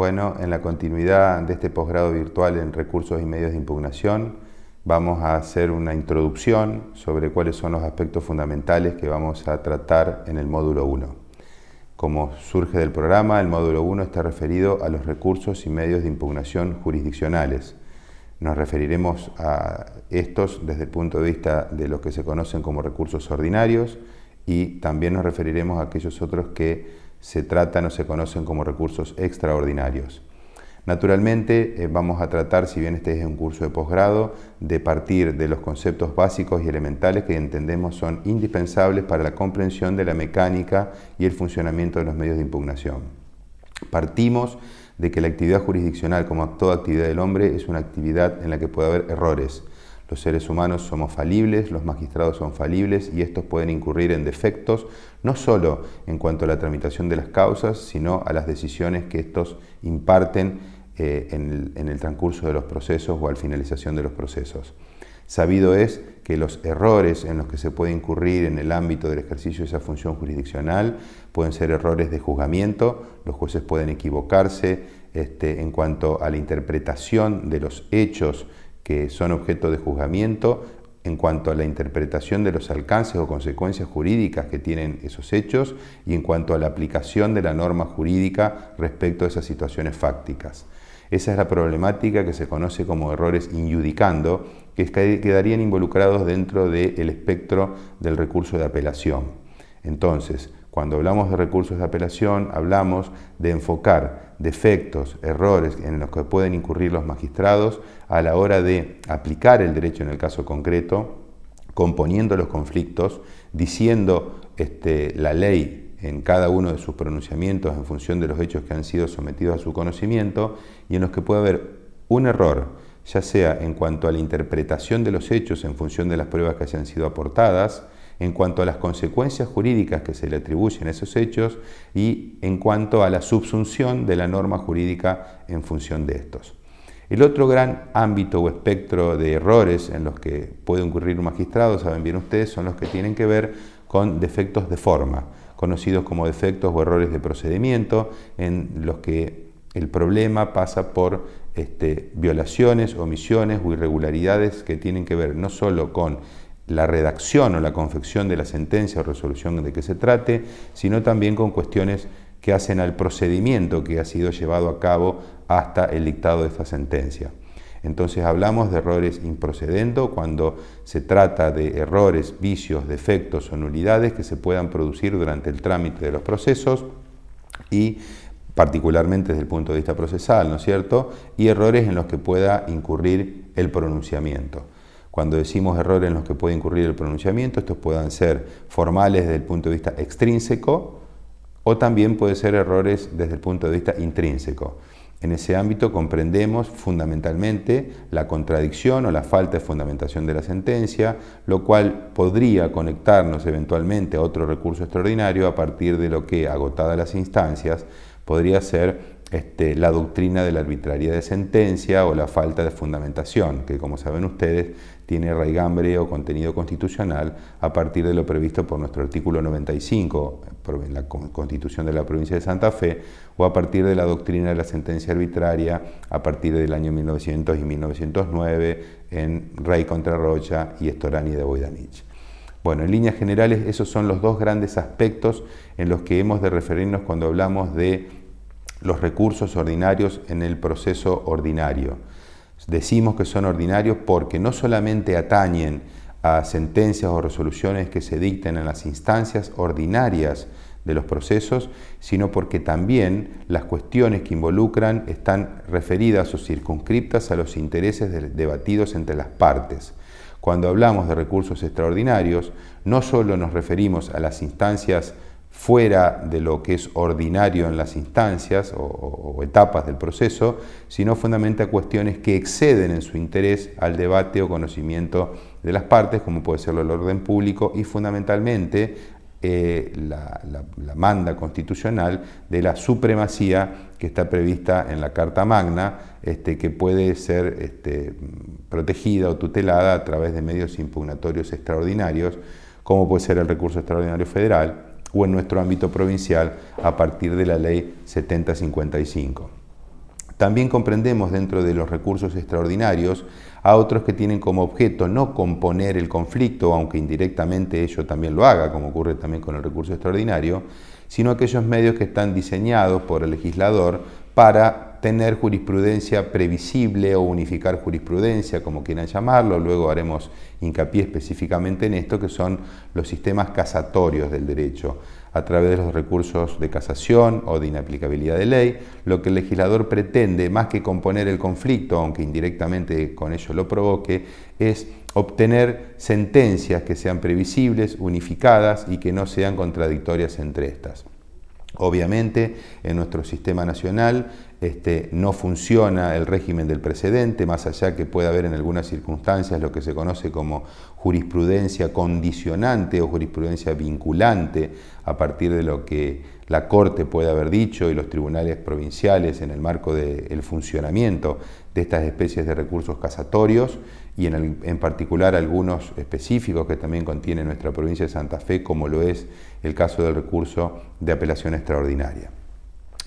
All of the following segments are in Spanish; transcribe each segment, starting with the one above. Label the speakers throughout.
Speaker 1: Bueno, en la continuidad de este posgrado virtual en recursos y medios de impugnación, vamos a hacer una introducción sobre cuáles son los aspectos fundamentales que vamos a tratar en el módulo 1. Como surge del programa, el módulo 1 está referido a los recursos y medios de impugnación jurisdiccionales. Nos referiremos a estos desde el punto de vista de los que se conocen como recursos ordinarios y también nos referiremos a aquellos otros que se tratan o se conocen como recursos extraordinarios. Naturalmente eh, vamos a tratar, si bien este es un curso de posgrado, de partir de los conceptos básicos y elementales que entendemos son indispensables para la comprensión de la mecánica y el funcionamiento de los medios de impugnación. Partimos de que la actividad jurisdiccional, como toda actividad del hombre, es una actividad en la que puede haber errores, los seres humanos somos falibles, los magistrados son falibles y estos pueden incurrir en defectos, no solo en cuanto a la tramitación de las causas, sino a las decisiones que estos imparten eh, en, el, transcurso de los procesos o al finalización de los procesos. Sabido es que los errores en los que se puede incurrir en el ámbito del ejercicio de esa función jurisdiccional pueden ser errores de juzgamiento, los jueces pueden equivocarse este, en cuanto a la interpretación de los hechos que son objeto de juzgamiento en cuanto a la interpretación de los alcances o consecuencias jurídicas que tienen esos hechos y en cuanto a la aplicación de la norma jurídica respecto a esas situaciones fácticas. Esa es la problemática que se conoce como errores injudicando, que quedarían involucrados dentro del espectro del recurso de apelación. Entonces, cuando hablamos de recursos de apelación, hablamos de enfocar defectos, errores en los que pueden incurrir los magistrados a la hora de aplicar el derecho en el caso concreto, componiendo los conflictos, diciendo este, la ley en cada uno de sus pronunciamientos en función de los hechos que han sido sometidos a su conocimiento y en los que puede haber un error, ya sea en cuanto a la interpretación de los hechos en función de las pruebas que hayan sido aportadas, en cuanto a las consecuencias jurídicas que se le atribuyen a esos hechos y en cuanto a la subsunción de la norma jurídica en función de estos. El otro gran ámbito o espectro de errores en los que puede ocurrir un magistrado, saben bien ustedes, son los que tienen que ver con defectos de forma, conocidos como defectos o errores de procedimiento, en los que el problema pasa por este, violaciones, omisiones o irregularidades que tienen que ver no solo con la redacción o la confección de la sentencia o resolución de que se trate, sino también con cuestiones que hacen al procedimiento que ha sido llevado a cabo hasta el dictado de esta sentencia. Entonces hablamos de errores improcedendo cuando se trata de errores, vicios, defectos o nulidades que se puedan producir durante el trámite de los procesos y particularmente desde el punto de vista procesal, ¿no es cierto? Y errores en los que pueda incurrir el pronunciamiento. Cuando decimos errores en los que puede incurrir el pronunciamiento, estos puedan ser formales desde el punto de vista extrínseco o también pueden ser errores desde el punto de vista intrínseco. En ese ámbito comprendemos fundamentalmente la contradicción o la falta de fundamentación de la sentencia, lo cual podría conectarnos eventualmente a otro recurso extraordinario a partir de lo que, agotadas las instancias, podría ser este, la doctrina de la arbitrariedad de sentencia o la falta de fundamentación, que como saben ustedes tiene raigambre o contenido constitucional a partir de lo previsto por nuestro artículo 95 en la Constitución de la provincia de Santa Fe o a partir de la doctrina de la sentencia arbitraria a partir del año 1900 y 1909 en Rey contra Rocha y Estorani de Boidanich. Bueno, en líneas generales esos son los dos grandes aspectos en los que hemos de referirnos cuando hablamos de los recursos ordinarios en el proceso ordinario. Decimos que son ordinarios porque no solamente atañen a sentencias o resoluciones que se dicten en las instancias ordinarias de los procesos, sino porque también las cuestiones que involucran están referidas o circunscriptas a los intereses debatidos entre las partes. Cuando hablamos de recursos extraordinarios, no solo nos referimos a las instancias fuera de lo que es ordinario en las instancias o, etapas del proceso, sino fundamenta cuestiones que exceden en su interés al debate o conocimiento de las partes, como puede ser el orden público y fundamentalmente eh, la, manda constitucional de la supremacía que está prevista en la Carta Magna, este, que puede ser este, protegida o tutelada a través de medios impugnatorios extraordinarios, como puede ser el recurso extraordinario federal o en nuestro ámbito provincial a partir de la ley 7055. También comprendemos dentro de los recursos extraordinarios a otros que tienen como objeto no componer el conflicto, aunque indirectamente ello también lo haga, como ocurre también con el recurso extraordinario, sino aquellos medios que están diseñados por el legislador para tener jurisprudencia previsible o unificar jurisprudencia, como quieran llamarlo, luego haremos hincapié específicamente en esto, que son los sistemas casatorios del derecho, a través de los recursos de casación o de inaplicabilidad de ley, lo que el legislador pretende, más que componer el conflicto, aunque indirectamente con ello lo provoque, es obtener sentencias que sean previsibles, unificadas y que no sean contradictorias entre estas. Obviamente, en nuestro sistema nacional este, no funciona el régimen del precedente, más allá que pueda haber en algunas circunstancias lo que se conoce como jurisprudencia condicionante o jurisprudencia vinculante a partir de lo que la Corte puede haber dicho y los tribunales provinciales en el marco del funcionamiento de estas especies de recursos casatorios y en, en, particular algunos específicos que también contiene nuestra provincia de Santa Fe, como lo es el caso del recurso de apelación extraordinaria.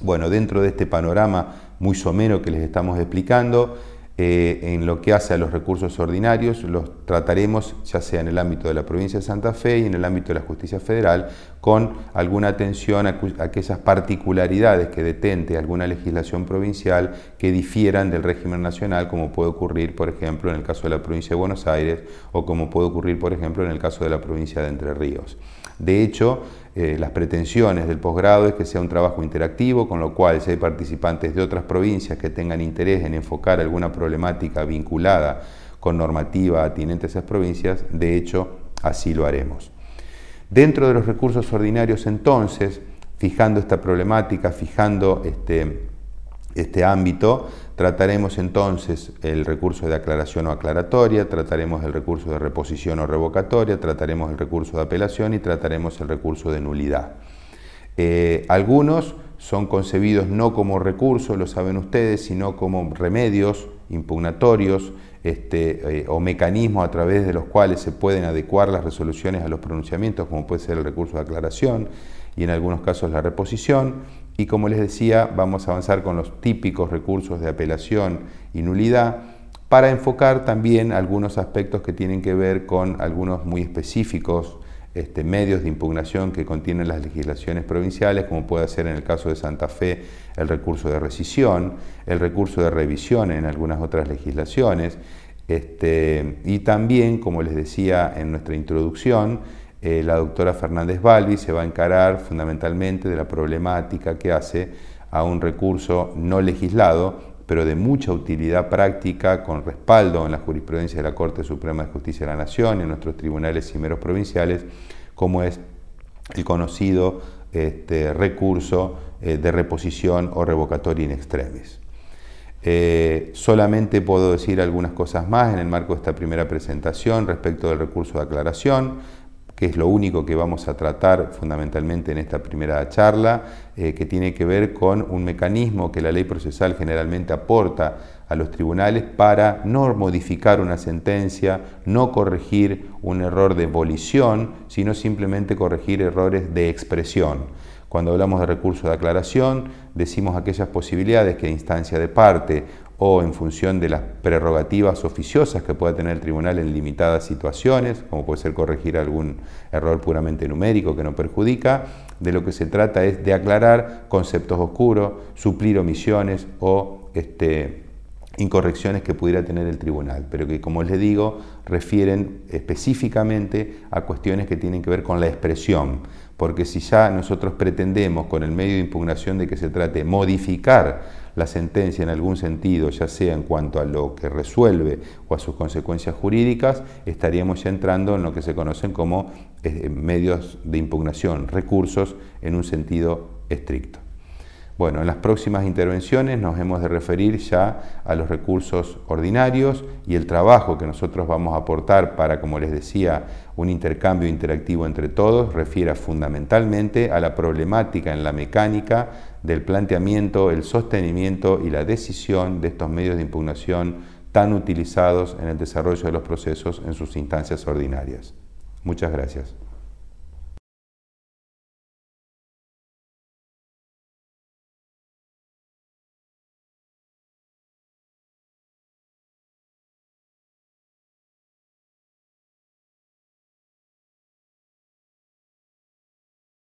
Speaker 1: Bueno, dentro de este panorama muy somero que les estamos explicando, eh, en lo que hace a los recursos ordinarios, los trataremos ya sea en el ámbito de la provincia de Santa Fe y en el ámbito de la justicia federal, con alguna atención a, a aquellas particularidades que detente alguna legislación provincial que difieran del régimen nacional, como puede ocurrir, por ejemplo, en el caso de la provincia de Buenos Aires o como puede ocurrir, por ejemplo, en el caso de la provincia de Entre Ríos. De hecho, eh, las pretensiones del posgrado es que sea un trabajo interactivo, con lo cual si hay participantes de otras provincias que tengan interés en enfocar alguna problemática vinculada con normativa atinente a esas provincias, de hecho, así lo haremos. Dentro de los recursos ordinarios, entonces, fijando esta problemática, fijando este, este ámbito. Trataremos entonces el recurso de aclaración o aclaratoria, trataremos el recurso de reposición o revocatoria, trataremos el recurso de apelación y trataremos el recurso de nulidad. Eh, algunos son concebidos no como recursos, lo saben ustedes, sino como remedios impugnatorios este, eh, o mecanismos a través de los cuales se pueden adecuar las resoluciones a los pronunciamientos, como puede ser el recurso de aclaración y en algunos casos la reposición. Y como les decía, vamos a avanzar con los típicos recursos de apelación y nulidad para enfocar también algunos aspectos que tienen que ver con algunos muy específicos este, medios de impugnación que contienen las legislaciones provinciales, como puede ser en el caso de Santa Fe el recurso de rescisión, el recurso de revisión en algunas otras legislaciones, este, y también, como les decía en nuestra introducción, eh, la doctora Fernández Balbi se va a encarar fundamentalmente de la problemática que hace a un recurso no legislado, pero de mucha utilidad práctica, con respaldo en la jurisprudencia de la Corte Suprema de Justicia de la Nación y en nuestros tribunales y meros provinciales, como es el conocido este, recurso eh, de reposición o revocatoria in extremis. Eh, solamente puedo decir algunas cosas más en el marco de esta primera presentación respecto del recurso de aclaración que es lo único que vamos a tratar fundamentalmente en esta primera charla, eh, que tiene que ver con un mecanismo que la ley procesal generalmente aporta a los tribunales para no modificar una sentencia, no corregir un error de volición, sino simplemente corregir errores de expresión. Cuando hablamos de recurso de aclaración, decimos aquellas posibilidades que instancia de parte o en función de las prerrogativas oficiosas que pueda tener el tribunal en limitadas situaciones, como puede ser corregir algún error puramente numérico que no perjudica, de lo que se trata es de aclarar conceptos oscuros, suplir omisiones o este, incorrecciones que pudiera tener el tribunal, pero que, como les digo, refieren específicamente a cuestiones que tienen que ver con la expresión, porque si ya nosotros pretendemos, con el medio de impugnación de que se trate, modificar la sentencia en algún sentido, ya sea en cuanto a lo que resuelve o a sus consecuencias jurídicas, estaríamos ya entrando en lo que se conocen como eh, medios de impugnación, recursos en un sentido estricto. Bueno, en las próximas intervenciones nos hemos de referir ya a los recursos ordinarios y el trabajo que nosotros vamos a aportar para, como les decía, un intercambio interactivo entre todos, refiera fundamentalmente a la problemática en la mecánica del planteamiento, el sostenimiento y la decisión de estos medios de impugnación tan utilizados en el desarrollo de los procesos en sus instancias ordinarias. Muchas gracias.